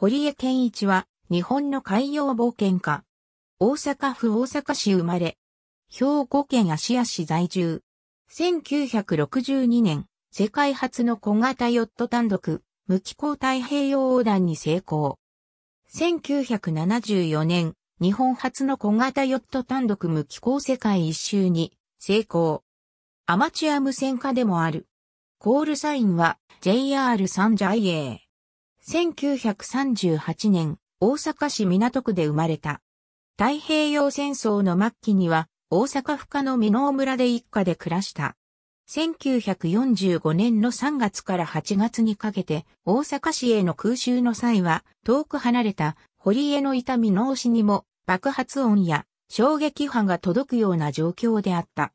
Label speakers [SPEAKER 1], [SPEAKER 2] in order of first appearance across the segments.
[SPEAKER 1] 堀江健一は、日本の海洋冒険家。大阪府大阪市生まれ。兵庫県芦屋市在住。1962年、世界初の小型ヨット単独、無機候太平洋横断に成功。1974年、日本初の小型ヨット単独無機候世界一周に成功。アマチュア無線化でもある。コールサインは JR サンジャイエー。1938年、大阪市港区で生まれた。太平洋戦争の末期には、大阪府下の美濃村で一家で暮らした。1945年の3月から8月にかけて、大阪市への空襲の際は、遠く離れた堀江のいた美濃市にも、爆発音や衝撃波が届くような状況であった。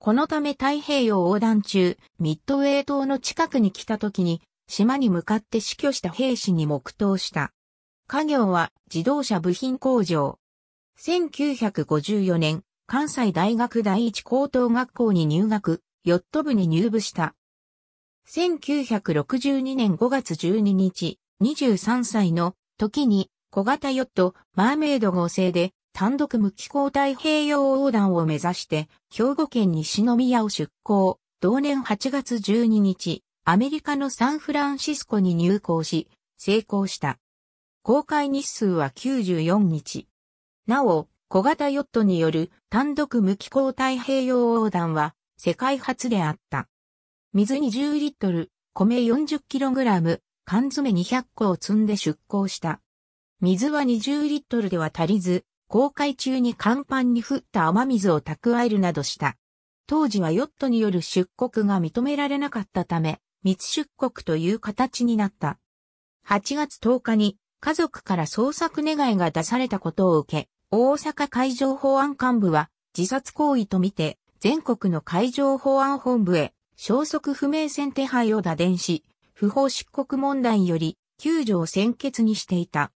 [SPEAKER 1] このため太平洋横断中、ミッドウェイ島の近くに来た時に、島に向かって死去した兵士に黙祷した。家業は自動車部品工場。1954年、関西大学第一高等学校に入学、ヨット部に入部した。1962年5月12日、23歳の時に小型ヨットマーメイド号製で単独無機構太平洋横断を目指して兵庫県西宮を出港。同年8月12日、アメリカのサンフランシスコに入港し、成功した。公開日数は94日。なお、小型ヨットによる単独無機構太平洋横断は世界初であった。水20リットル、米 40kg、缶詰200個を積んで出港した。水は20リットルでは足りず、航海中に甲板に降った雨水を蓄えるなどした。当時はヨットによる出国が認められなかったため、密出国という形になった。8月10日に家族から捜索願いが出されたことを受け、大阪海上保安幹部は自殺行為とみて全国の海上保安本部へ消息不明船手配を打電し、不法出国問題より救助を先決にしていた。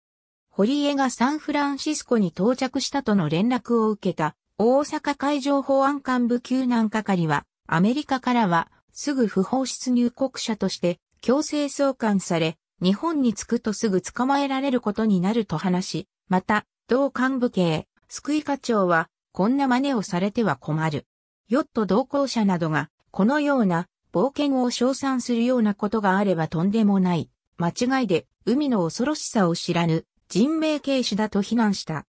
[SPEAKER 1] 堀江がサンフランシスコに到着したとの連絡を受けた大阪海上保安幹部救難係はアメリカからはすぐ不法出入国者として強制送還され、日本に着くとすぐ捕まえられることになると話し、また、同幹部系、救い課長は、こんな真似をされては困る。ヨット同行者などが、このような冒険を称賛するようなことがあればとんでもない。間違いで、海の恐ろしさを知らぬ、人命軽視だと非難した。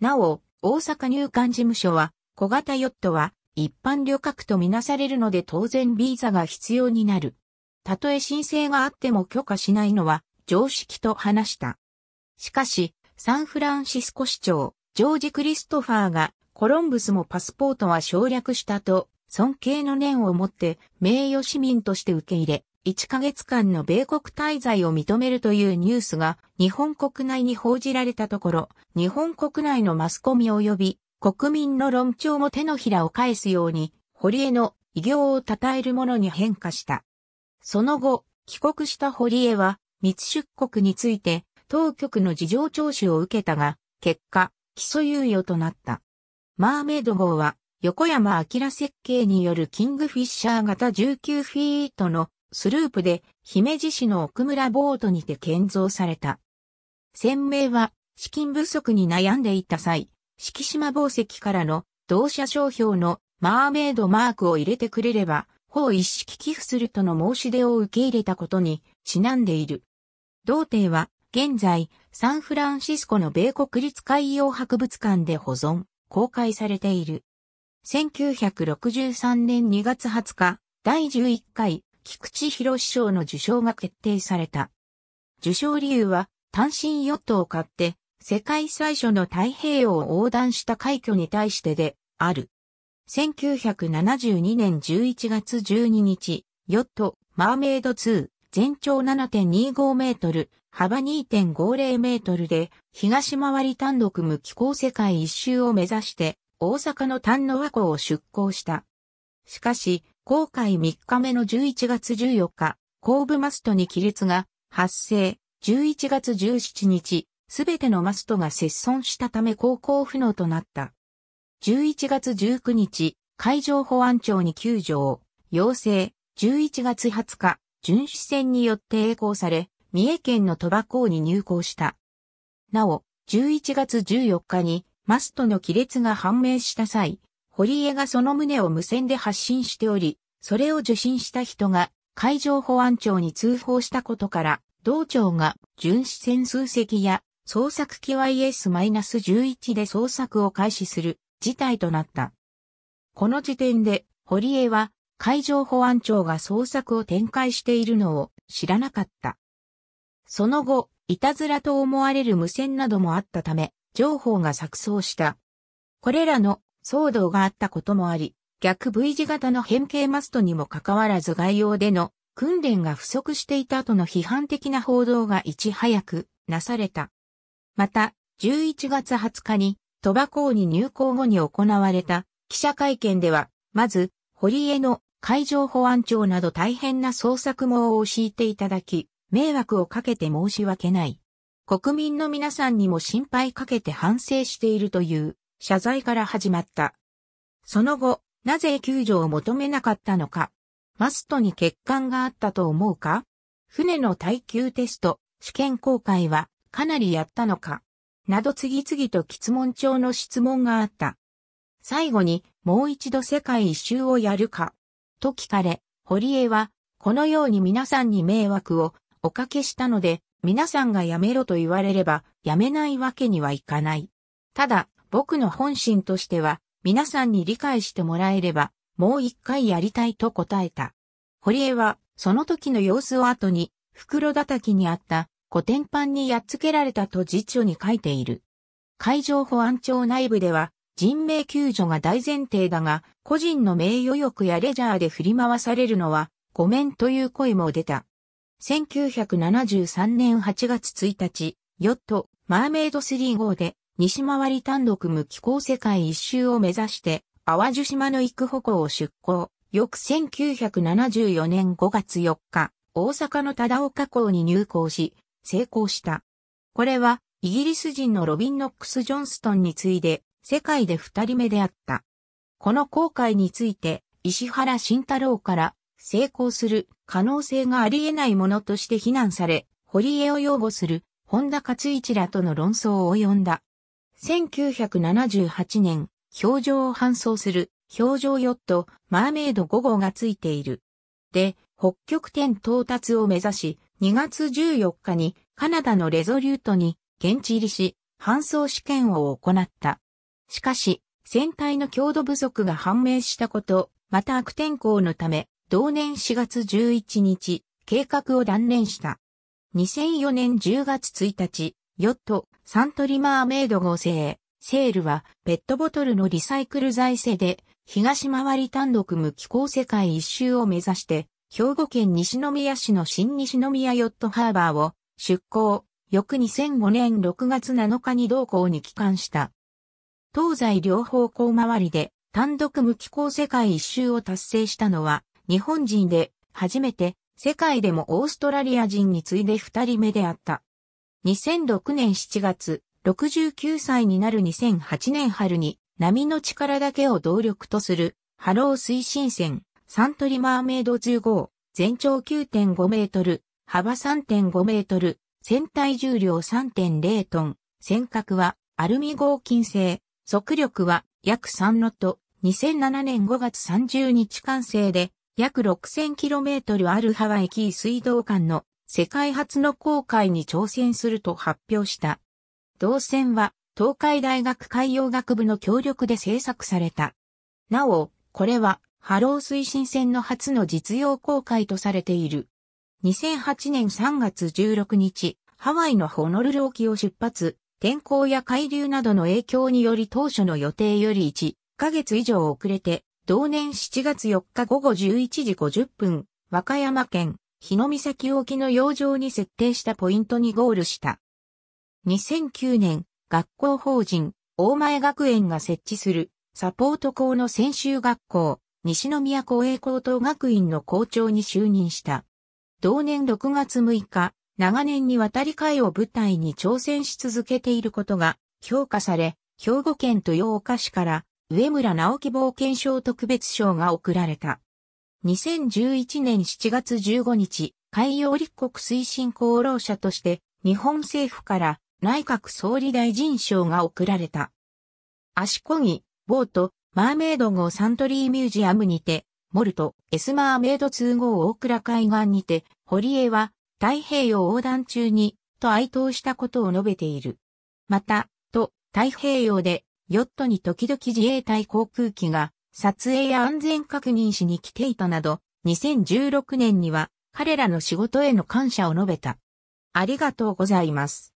[SPEAKER 1] なお、大阪入管事務所は、小型ヨットは、一般旅客とみなされるので当然ビーザが必要になる。たとえ申請があっても許可しないのは常識と話した。しかし、サンフランシスコ市長、ジョージ・クリストファーが、コロンブスもパスポートは省略したと、尊敬の念を持って名誉市民として受け入れ、1ヶ月間の米国滞在を認めるというニュースが日本国内に報じられたところ、日本国内のマスコミ及び国民の論調も手のひらを返すように、堀江の偉業を称えるものに変化した。その後、帰国した堀江は、密出国について、当局の事情聴取を受けたが、結果、起訴猶予となった。マーメイド号は、横山明設計によるキングフィッシャー型19フィートのスループで姫路市の奥村ボートにて建造された。船名は資金不足に悩んでいた際、敷島宝石からの同社商標のマーメイドマークを入れてくれれば、方一式寄付するとの申し出を受け入れたことにちなんでいる。同定は現在サンフランシスコの米国立海洋博物館で保存、公開されている。1963年2月20日、第11回菊池博賞の受賞が決定された。受賞理由は単身ヨットを買って世界最初の太平洋を横断した海挙に対してである。1972年11月12日、ヨット、マーメイド2、全長7.25メートル、幅2.50メートルで、東回り単独無機候世界一周を目指して、大阪の丹野和港を出港した。しかし、航海3日目の11月14日、後部マストに亀裂が発生、11月17日、すべてのマストが接損したため航行不能となった。11月19日、海上保安庁に救助を要請、11月20日、巡視船によって栄光され、三重県の鳥羽港に入港した。なお、11月14日にマストの亀裂が判明した際、堀江がその旨を無線で発信しており、それを受信した人が海上保安庁に通報したことから、同庁が巡視船数隻や捜索機 YS-11 で捜索を開始する事態となった。この時点で、堀江は海上保安庁が捜索を展開しているのを知らなかった。その後、いたずらと思われる無線などもあったため、情報が錯綜した。これらの騒動があったこともあり、逆 V 字型の変形マストにもかかわらず外要での訓練が不足していたとの批判的な報道がいち早くなされた。また、11月20日に、鳥羽港に入港後に行われた記者会見では、まず、堀江の海上保安庁など大変な捜索網を敷いていただき、迷惑をかけて申し訳ない。国民の皆さんにも心配かけて反省しているという謝罪から始まった。その後、なぜ救助を求めなかったのか。マストに欠陥があったと思うか船の耐久テスト、試験公開はかなりやったのか。など次々と質問帳の質問があった。最後に、もう一度世界一周をやるか。と聞かれ、堀江は、このように皆さんに迷惑をおかけしたので、皆さんがやめろと言われれば、やめないわけにはいかない。ただ、僕の本心としては、皆さんに理解してもらえれば、もう一回やりたいと答えた。堀江は、その時の様子を後に、袋叩きにあったコ天板にやっつけられたと実書に書いている。海上保安庁内部では、人命救助が大前提だが、個人の名誉欲やレジャーで振り回されるのは、ごめんという声も出た。1973年8月1日、ヨット、マーメイド3号で、西回り単独無寄港世界一周を目指して、淡路島の行く歩行を出港。翌1974年5月4日、大阪の忠岡港に入港し、成功した。これは、イギリス人のロビン・ノックス・ジョンストンに次いで、世界で二人目であった。この航海について、石原慎太郎から、成功する可能性があり得ないものとして非難され、堀江を擁護する本田勝一らとの論争を及んだ。1978年、表情を搬送する表情ヨットマーメイド5号がついている。で、北極点到達を目指し、2月14日にカナダのレゾリュートに現地入りし、搬送試験を行った。しかし、船体の強度不足が判明したこと、また悪天候のため、同年4月11日、計画を断念した。2004年10月1日、ヨット、サントリマーメイド合成、セールは、ペットボトルのリサイクル財政で、東回り単独無機構世界一周を目指して、兵庫県西宮市の新西宮ヨットハーバーを出港、翌2005年6月7日に同港に帰還した。東西両方向周りで単独無寄港世界一周を達成したのは日本人で初めて世界でもオーストラリア人に次いで二人目であった。2006年7月、69歳になる2008年春に波の力だけを動力とするハロー推進船サントリーマーメイド10号、全長9.5メートル、幅3.5メートル、船体重量3.0トン、船格はアルミ合金製、速力は約3ノット、2007年5月30日完成で、約 6000km あるハワイキー水道管の世界初の航海に挑戦すると発表した。同船は東海大学海洋学部の協力で制作された。なお、これはハロー推進船の初の実用公開とされている。2008年3月16日、ハワイのホノルル沖を出発、天候や海流などの影響により当初の予定より1ヶ月以上遅れて、同年7月4日午後11時50分、和歌山県、日野岬沖の洋上に設定したポイントにゴールした。2009年、学校法人、大前学園が設置する、サポート校の専修学校、西宮公営高等学院の校長に就任した。同年6月6日、長年にわたり会を舞台に挑戦し続けていることが評価され、兵庫県豊岡市から上村直樹冒険賞特別賞が贈られた。2011年7月15日、海洋立国推進功労者として日本政府から内閣総理大臣賞が贈られた。足こぎ、ボート、マーメイド号サントリーミュージアムにて、モルト、エスマーメイド2号大倉海岸にて、堀江は太平洋横断中に、と哀悼したことを述べている。また、と、太平洋で、ヨットに時々自衛隊航空機が、撮影や安全確認しに来ていたなど、2016年には、彼らの仕事への感謝を述べた。ありがとうございます。